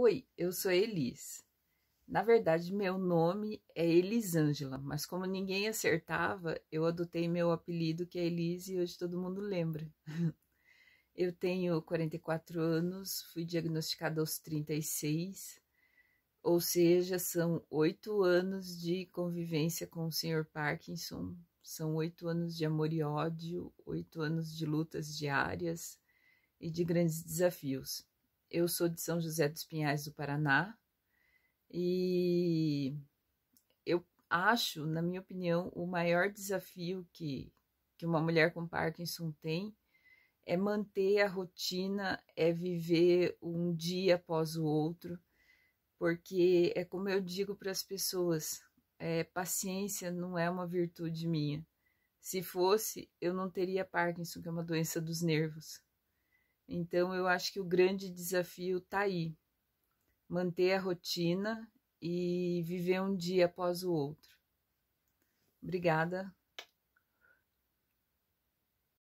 Oi, eu sou Elis. Na verdade, meu nome é Elisângela, mas como ninguém acertava, eu adotei meu apelido que é Elis e hoje todo mundo lembra. Eu tenho 44 anos, fui diagnosticada aos 36, ou seja, são oito anos de convivência com o Sr. Parkinson, são oito anos de amor e ódio, oito anos de lutas diárias e de grandes desafios. Eu sou de São José dos Pinhais do Paraná e eu acho, na minha opinião, o maior desafio que, que uma mulher com Parkinson tem é manter a rotina, é viver um dia após o outro, porque é como eu digo para as pessoas: é, paciência não é uma virtude minha. Se fosse, eu não teria Parkinson, que é uma doença dos nervos. Então, eu acho que o grande desafio está aí: manter a rotina e viver um dia após o outro. Obrigada